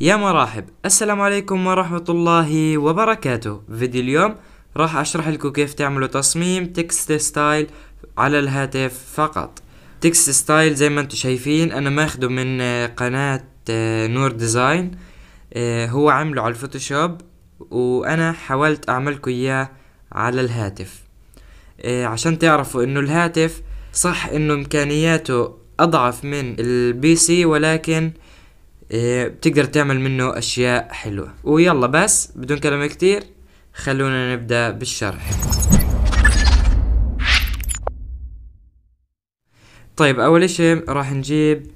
يا مراحب السلام عليكم ورحمة الله وبركاته فيديو اليوم راح اشرح لكم كيف تعملوا تصميم تكست ستايل على الهاتف فقط تكست ستايل زي ما انتم شايفين انا ماخده من آه، قناة آه، نور ديزاين آه، هو عمله على الفوتوشوب وانا حاولت اعملكم اياه على الهاتف عشان تعرفوا انه الهاتف صح انه امكانياته اضعف من البي سي ولكن إيه، بتقدر تعمل منه اشياء حلوة ويلا بس بدون كلام كتير خلونا نبدأ بالشرح طيب اول اشي راح نجيب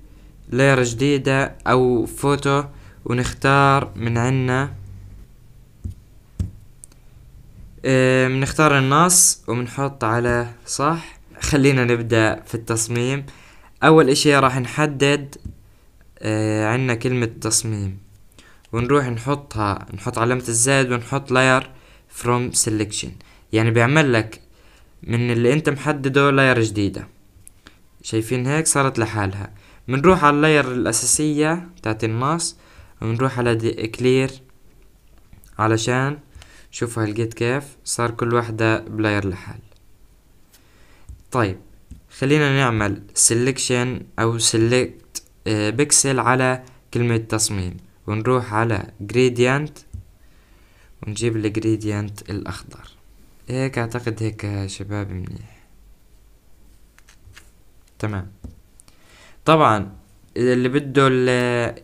لير جديدة او فوتو ونختار من عنا إيه، بنختار النص وبنحط على صح خلينا نبدأ في التصميم اول اشي راح نحدد آه عندنا كلمة تصميم ونروح نحطها نحط علامة الزائد ونحط layer from selection يعني بيعمل لك من اللي انت محدده لاير جديدة شايفين هيك صارت لحالها بنروح على اللاير الأساسية بتاعت الناس ونروح على كلير علشان شوفوا هلقيت كيف صار كل واحدة بلاير لحال طيب خلينا نعمل سيلكشن أو select آه، بكسل على كلمة تصميم ونروح على gradient ونجيب الجريديانت الأخضر هيك أعتقد هيك شباب منيح تمام طبعا اللي بده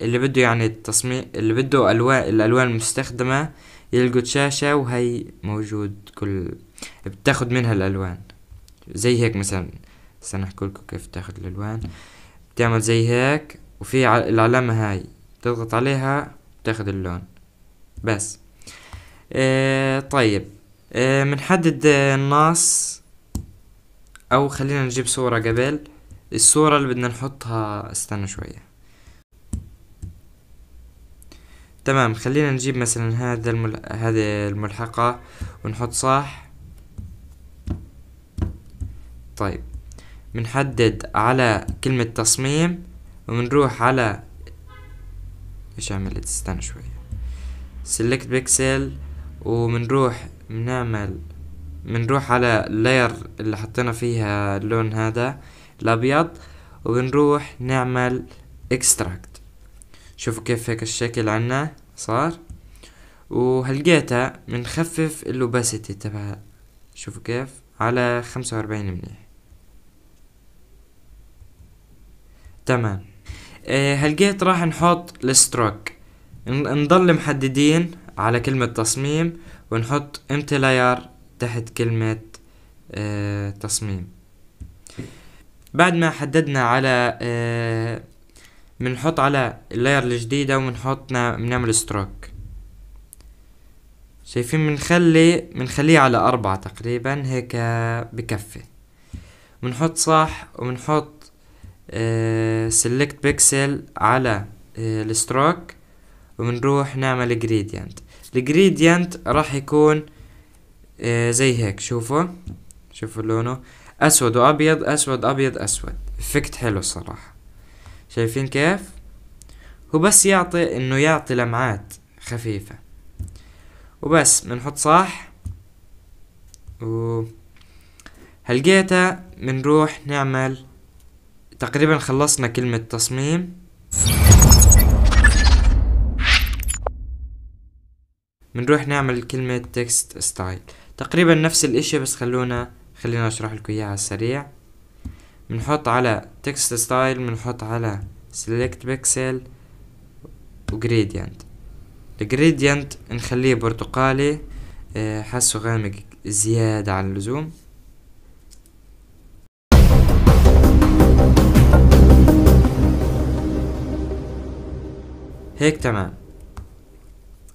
اللي بده يعني التصميم اللي بده ألوان الألوان المستخدمة يلقط شاشة وهي موجود كل بتاخد منها الألوان زي هيك مثلا سنحكولكم كيف تاخد الألوان تعمل زي هيك وفي العلامة هاي تضغط عليها بتاخد اللون بس آه طيب بنحدد آه،, آه النص او خلينا نجيب صورة قبل الصورة اللي بدنا نحطها استنى شوية تمام خلينا نجيب مثلا هذا المل... هذه الملحقة ونحط صح طيب بنحدد على كلمة تصميم وبنروح على ايش عملت استنى شوية select pixel وبنروح بنعمل بنروح على اللاير اللي حطينا فيها اللون هذا الابيض وبنروح نعمل extract شوفوا كيف هيك الشكل عنا صار وهلقيتها بنخفف الاوباسيتي تبعها شوفوا كيف على خمسة وأربعين منيح تمام آه، هلقيت راح نحط الستروك نضل محددين على كلمة تصميم ونحط امتي لاير تحت كلمة آه، تصميم بعد ما حددنا على آه، بنحط على اللاير الجديدة وبنحط بنعمل ستروك شايفين بنخلي بنخليه على أربعة تقريبا هيك بكفي بنحط صح وبنحط آه، select pixel على آه، الستروك وبنروح نعمل gradient الجريديانت راح يكون آه، زي هيك شوفوا شوفوا لونه اسود وابيض اسود ابيض اسود افكت حلو الصراحة شايفين كيف هو بس يعطي انه يعطي لمعات خفيفة وبس بنحط صح و هلقيتها بنروح نعمل تقريبا خلصنا كلمة تصميم بنروح نعمل كلمة تكست ستايل تقريبا نفس الاشي بس خلونا خلينا اشرح لكم اياه على السريع بنحط على تكست ستايل بنحط على سيلكت بيكسل وجريدينت الجريدينت نخليه برتقالي آه، حاسه غامق زيادة عن اللزوم هيك تمام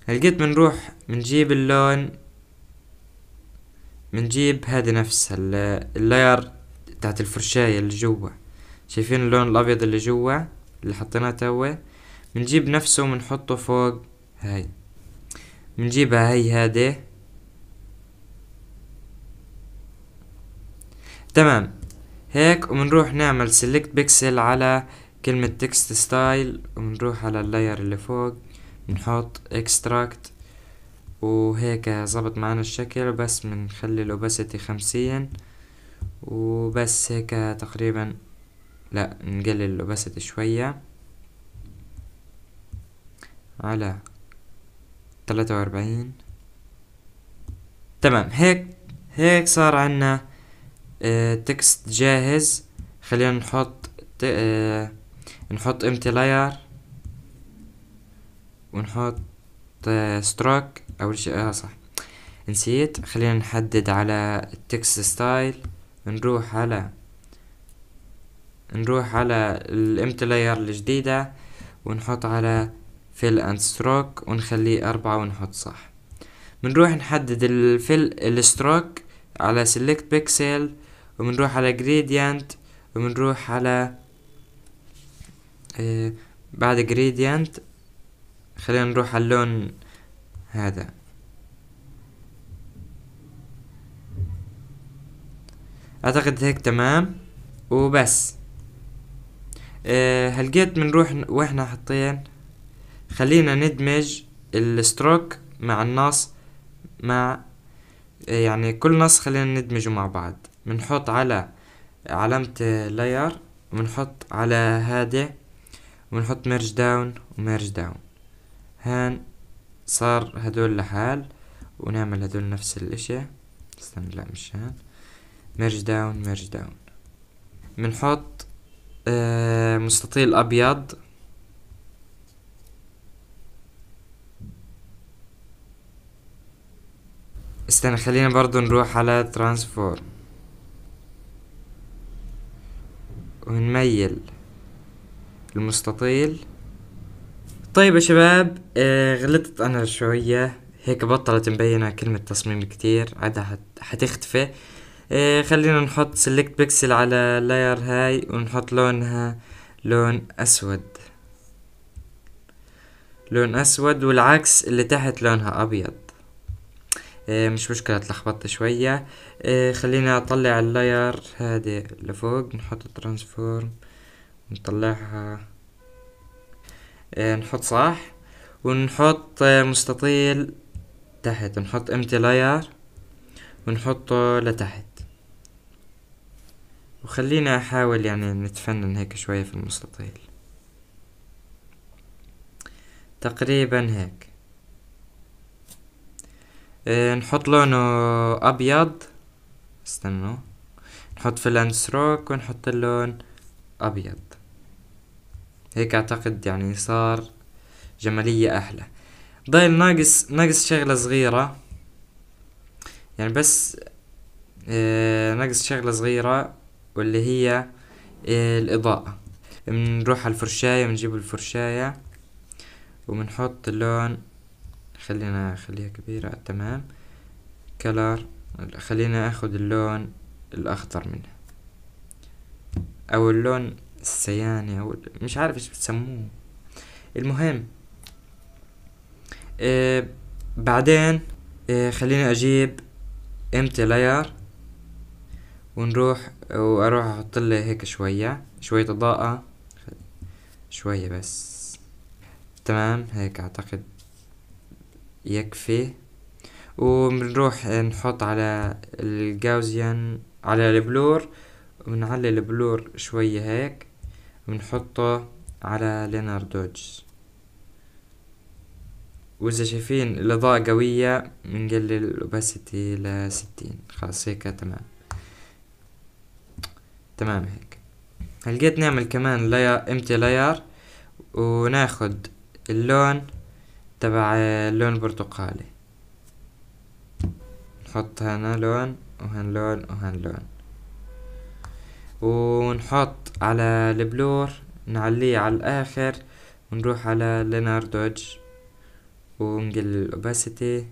هلقيت بنروح بنجيب اللون بنجيب هذا نفس اللاير تاعت الفرشاية اللي جوا شايفين اللون الابيض اللي جوا اللي حطيناه توا بنجيب نفسه وبنحطه فوق هاي بنجيبها هاي هادي تمام هيك وبنروح نعمل سيلكت بيكسل على كلمة تكست ستايل ونروح على اللاير اللي فوق نحط اكستراكت وهيك زبط معنا الشكل بس بنخلي الاوباسيتي خمسين وبس هيك تقريبا لا نقلل الاوباسيتي شوية على تلاتة واربعين تمام هيك هيك صار عنا اه تكست جاهز خلينا نحط اه نحط امتي لاير ونحط ستروك آه، اول شيء اه صح نسيت خلينا نحدد على التكست ستايل نروح على نروح على الامتي لاير الجديدة ونحط على فيل اند ستروك ونخليه أربعة ونحط صح بنروح نحدد الفيل الستروك على select pixel وبنروح على gradient وبنروح على إيه، بعد gradient خلينا نروح على اللون هذا اعتقد هيك تمام وبس أه هلقيت بنروح واحنا حاطين خلينا ندمج الستروك مع النص مع يعني كل نص خلينا ندمجه مع بعض بنحط على علامة لاير بنحط على هذا ونحط ميرج داون وميرج داون هان صار هدول لحال ونعمل هدول نفس الاشي استنى لا مش هان ميرج داون ميرج داون بنحط آه، مستطيل ابيض استنى خلينا برضو نروح على ترانسفورم ونميل المستطيل طيب يا شباب آه، غلطت انا شوية هيك بطلت مبينة كلمة تصميم كتير عادها حتختفي آه، خلينا نحط سيلكت بيكسل على اللاير هاي ونحط لونها لون اسود لون اسود والعكس اللي تحت لونها ابيض آه، مش مشكلة تلخبطت شوية خلينا اطلع اللاير هادي لفوق نحط ترانسفورم نطلعها آه، نحط صح ونحط آه، مستطيل تحت نحط امتي لاير ونحطه لتحت وخلينا احاول يعني نتفنن هيك شوية في المستطيل تقريبا هيك آه، نحط لونه ابيض استنوا نحط فلان ستروك ونحط اللون ابيض هيك أعتقد يعني صار جمالية أحلى ضايل ناقص ناقص شغلة صغيرة يعني بس آه، ناقص شغلة صغيرة واللي هي آه، الإضاءة بنروح على الفرشاية بنجيب الفرشاية وبنحط اللون خلينا خليها كبيرة تمام كلر خلينا اخد اللون الأخضر منها أو اللون السيانة أو مش عارف ايش بتسموه المهم آه بعدين آه خليني أجيب امتى لاير ونروح واروح احط لي هيك شوية شوية اضاءة شوية بس تمام هيك اعتقد يكفي وبنروح نحط على الجاوزيان على البلور ونعلي البلور شوية هيك بنحطه على لينر دوجز وإذا شايفين الإضاءة قوية بنقلل الأوباسيتي لستين خلاص هيك تمام تمام هيك هلقيت نعمل كمان لاير امتي لاير وناخد اللون تبع اللون برتقالي نحط هنا لون وهن لون وهن لون ونحط على البلور نعليه على الآخر ونروح على لينار دوج ونقل الاوباسيتي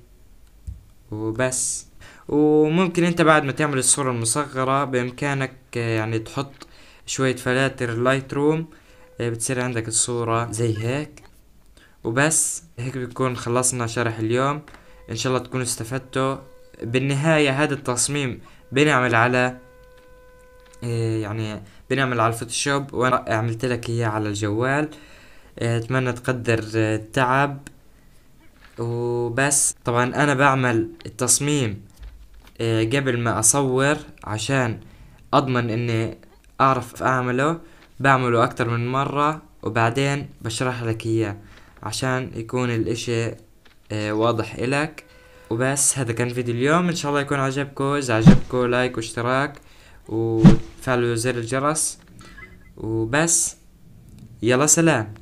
وبس وممكن انت بعد ما تعمل الصورة المصغرة بامكانك يعني تحط شوية فلاتر لايت آه، روم بتصير عندك الصورة زي هيك وبس هيك بكون خلصنا شرح اليوم ان شاء الله تكونوا استفدتوا بالنهاية هذا التصميم بنعمل على إيه، يعني بنعمل على الفوتوشوب وانا عملت لك اياه على الجوال إيه، اتمنى تقدر إيه، التعب وبس طبعا انا بعمل التصميم قبل ما اصور عشان اضمن اني اعرف اعمله بعمله اكتر من مرة وبعدين بشرح لك اياه عشان يكون الاشي واضح الك وبس هذا كان فيديو اليوم ان شاء الله يكون عجبكم اذا عجبكم لايك واشتراك وتفعلوا زر الجرس وبس يلا سلام